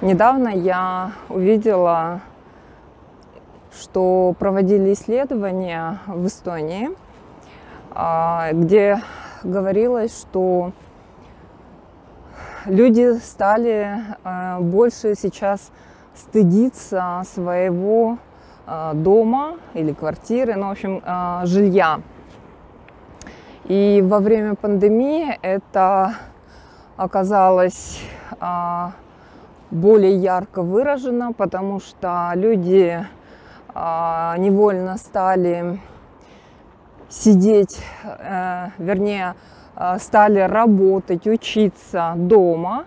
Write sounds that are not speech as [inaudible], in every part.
Недавно я увидела, что проводили исследования в Эстонии, а, где говорилось, что люди стали а, больше сейчас стыдиться своего а, дома или квартиры, ну, в общем, жилья. И во время пандемии это оказалось более ярко выражено, потому что люди а, невольно стали сидеть, э, вернее, э, стали работать, учиться дома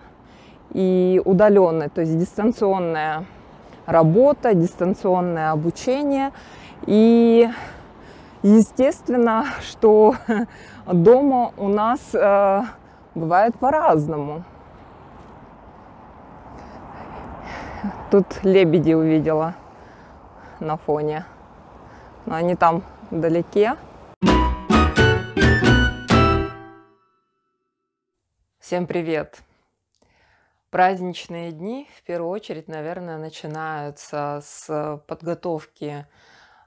и удаленно, то есть дистанционная работа, дистанционное обучение. И естественно, что [laughs] дома у нас э, бывает по-разному. Тут лебеди увидела на фоне. Но они там вдалеке. Всем привет! Праздничные дни в первую очередь, наверное, начинаются с подготовки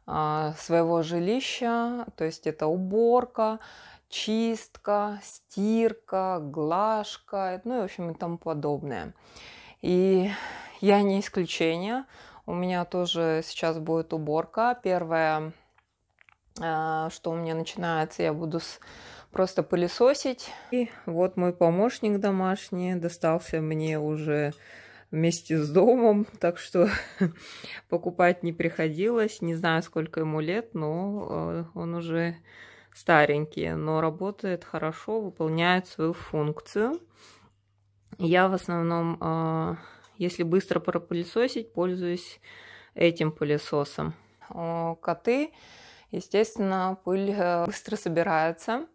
а, своего жилища, то есть это уборка, чистка, стирка, глажка, ну и в общем и тому подобное. И я не исключение. У меня тоже сейчас будет уборка. Первое, а, что у меня начинается, я буду с... просто пылесосить. И вот мой помощник домашний достался мне уже вместе с домом, [laughs] так что [laughs] покупать не приходилось. Не знаю, сколько ему лет, но э, он уже старенький, но работает хорошо, выполняет свою функцию. Я в основном а, если быстро пропылесосить, пользуюсь этим пылесосом. Коты, естественно, пыль э, быстро собирается.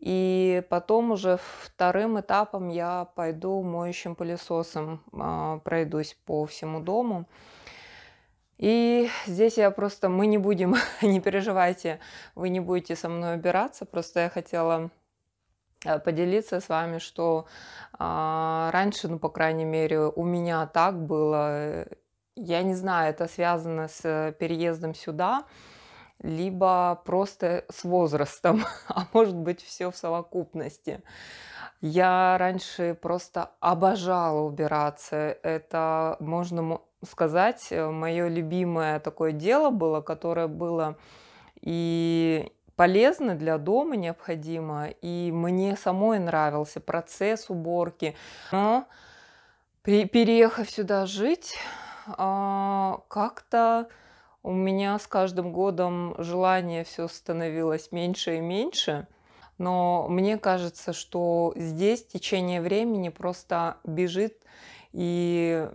И потом уже вторым этапом я пойду моющим пылесосом, а, пройдусь по всему дому. И здесь я просто, мы не будем, [laughs] не переживайте, вы не будете со мной убираться, просто я хотела Э, поделиться с вами, что а, раньше, ну, по крайней мере, у меня так было. Я не знаю, это связано с э, переездом сюда, либо просто с возрастом, [laughs] а может быть, все в совокупности. Я раньше просто обожала убираться. Это, можно сказать, э, мое любимое такое дело было, которое было и полезно для дома необходимо. И мне самой нравился процесс уборки. Но при, переехав сюда жить, а, как-то у меня с каждым годом желание все становилось меньше и меньше. Но мне кажется, что здесь течение времени просто бежит и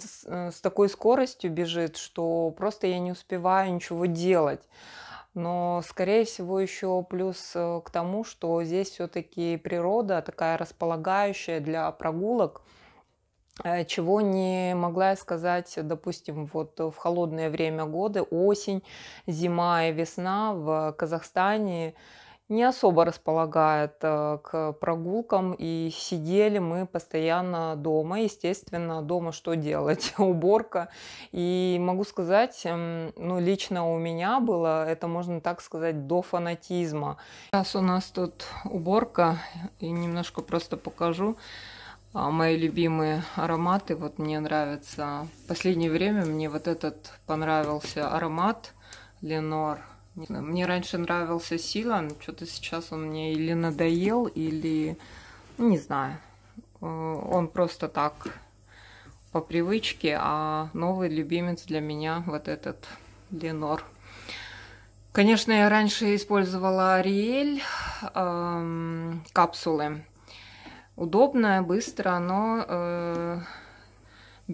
с, э, с такой скоростью бежит, что просто я не успеваю ничего делать. Но, скорее всего, еще плюс э, к тому, что здесь все-таки природа такая располагающая для прогулок, э, чего не могла я сказать, допустим, вот в холодное время года, осень, зима и весна в Казахстане, не особо располагает э, к прогулкам, и сидели мы постоянно дома. Естественно, дома что делать? [laughs] Уборка. И могу сказать, эм, ну, лично у меня было, это можно так сказать, до фанатизма. Сейчас у нас тут уборка, и немножко просто покажу а, мои любимые ароматы. Вот мне нравится. В последнее время мне вот этот понравился аромат Ленор мне раньше нравился Силан, что-то сейчас он мне или надоел, или ну, не знаю. Э, он просто так по привычке, а новый любимец для меня вот этот Ленор. Конечно, я раньше использовала Ариэль эм, капсулы. Удобная, быстро, но э,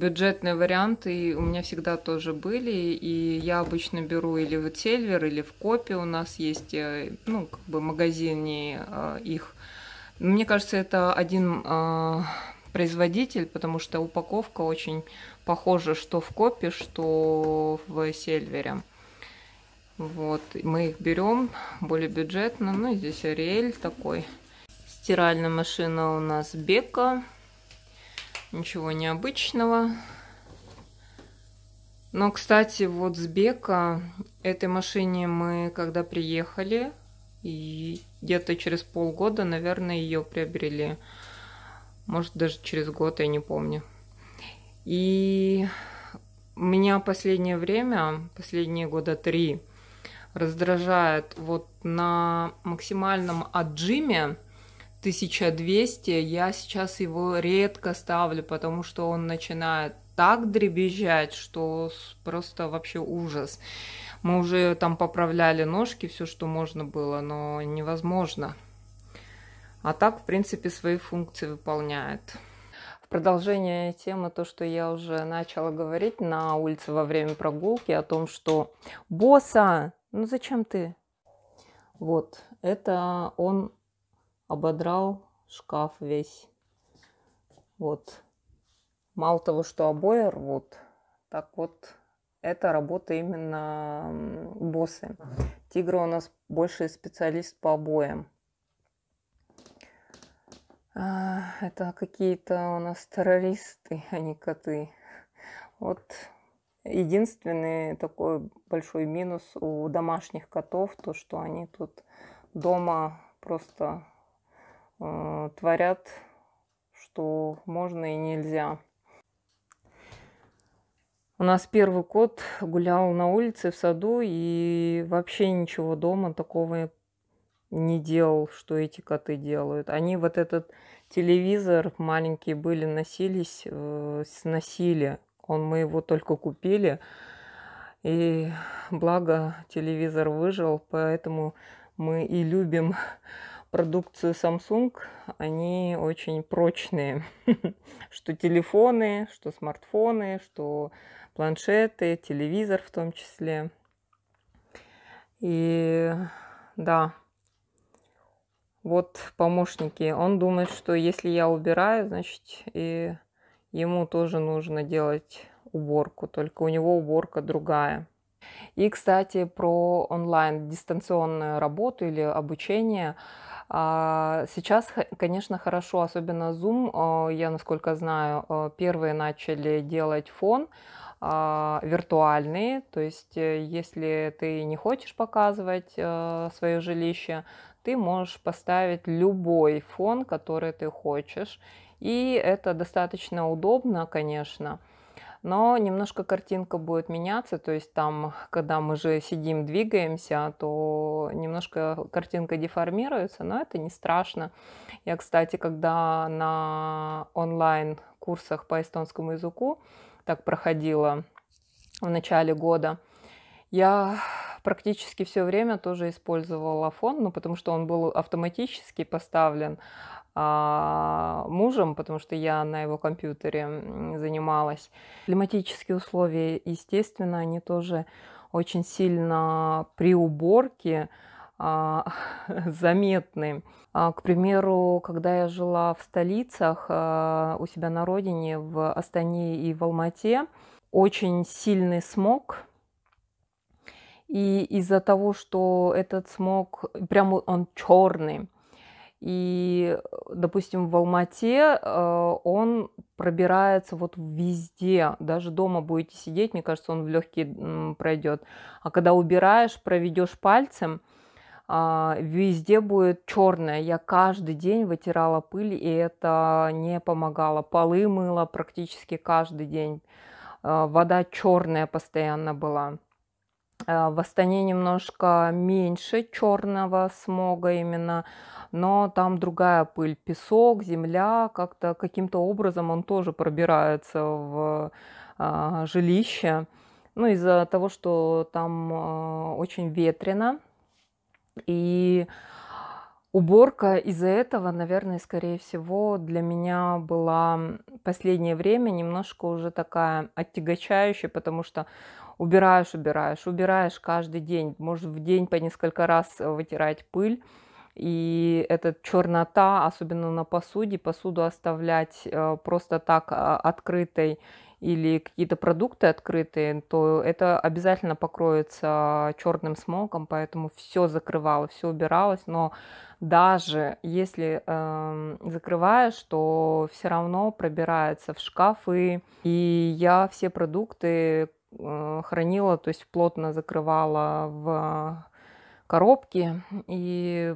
бюджетные варианты у меня всегда тоже были, и я обычно беру или в сельвер или в копи у нас есть, э, ну, как бы магазины э, их. Мне кажется, это один э, производитель, потому что упаковка очень похожа что в копи что в Сельвере. Вот, мы их берем более бюджетно, ну, здесь Ариэль такой. Стиральная машина у нас Бека, Ничего необычного. Но, кстати, вот с Бека этой машине мы, когда приехали, и где-то через полгода, наверное, ее приобрели. Может, даже через год, я не помню. И меня последнее время, последние года три, раздражает вот на максимальном отжиме 1200, я сейчас его редко ставлю, потому что он начинает так дребезжать, что просто вообще ужас. Мы уже там поправляли ножки, все, что можно было, но невозможно. А так, в принципе, свои функции выполняет. В продолжение темы, то, что я уже начала говорить на улице во время прогулки, о том, что «Босса, ну зачем ты?» Вот, это он ободрал шкаф весь. Вот. Мало того, что обои рвут, так вот это работа именно боссы. Тигра у нас больше специалист по обоям. А, это какие-то у нас террористы, а не коты. Вот единственный такой большой минус у домашних котов, то что они тут дома просто Э, творят, что можно и нельзя. У нас первый кот гулял на улице, в саду и вообще ничего дома такого не делал, что эти коты делают. Они вот этот телевизор маленькие были, носились, э, сносили. Он, мы его только купили. И благо телевизор выжил, поэтому мы и любим продукцию Samsung, они очень прочные. [laughs] что телефоны, что смартфоны, что планшеты, телевизор в том числе. И да, вот помощники. Он думает, что если я убираю, значит, и ему тоже нужно делать уборку, только у него уборка другая. И, кстати, про онлайн дистанционную работу или обучение – а, сейчас, конечно, хорошо, особенно Zoom, а, я, насколько знаю, а, первые начали делать фон виртуальный, то есть э, если ты не хочешь показывать э, свое жилище, ты можешь поставить любой фон, который ты хочешь. И это достаточно удобно, конечно но немножко картинка будет меняться, то есть там, когда мы же сидим, двигаемся, то немножко картинка деформируется, но это не страшно. Я, кстати, когда на онлайн-курсах по эстонскому языку так проходила в начале года, я практически все время тоже использовала фон, ну, потому что он был автоматически поставлен а, мужем, потому что я на его компьютере занималась. Климатические условия, естественно, они тоже очень сильно при уборке а, [laughs] заметны. А, к примеру, когда я жила в столицах у себя на родине, в Астане и в Алмате, очень сильный смог. И из-за того, что этот смог, прям он черный, и, э, допустим, в Алмате э, он пробирается вот везде. Даже дома будете сидеть, мне кажется, он в легкие пройдет. А когда убираешь, проведешь пальцем, а, везде будет черное. Я каждый день вытирала пыль, и это не помогало. Полы мыла практически каждый день. Э, вода черная постоянно была. А, в Астане немножко меньше черного смога именно, но там другая пыль, песок, земля, как-то каким-то образом он тоже пробирается в а, жилище. Ну, из-за того, что там а, очень ветрено, и уборка из-за этого, наверное, скорее всего, для меня была последнее время немножко уже такая оттягочающая, потому что убираешь, убираешь, убираешь каждый день, может в день по несколько раз э, вытирать пыль. И эта чернота, особенно на посуде, посуду оставлять э, просто так а, открытой или какие-то продукты открытые, то это обязательно покроется черным смогом, поэтому все закрывалось, все убиралось, но даже если э, закрываешь, то все равно пробирается в шкафы, и я все продукты э, хранила, то есть плотно закрывала в коробке, и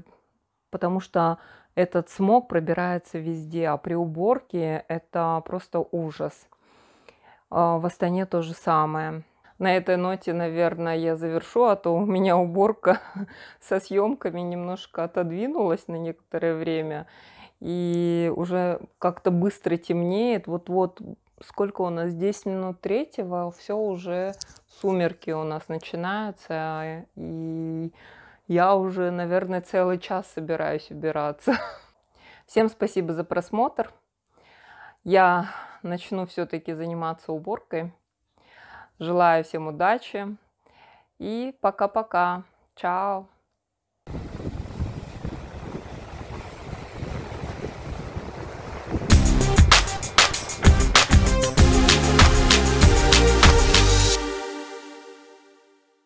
потому что этот смог пробирается везде, а при уборке это просто ужас. А, в Астане то же самое. На этой ноте, наверное, я завершу, а то у меня уборка [laughs] со съемками немножко отодвинулась на некоторое время. И уже как-то быстро темнеет. Вот-вот сколько у нас? 10 минут третьего, все уже сумерки у нас начинаются. И я уже, наверное, целый час собираюсь убираться. [laughs] Всем спасибо за просмотр. Я начну все-таки заниматься уборкой. Желаю всем удачи и пока-пока. Чао!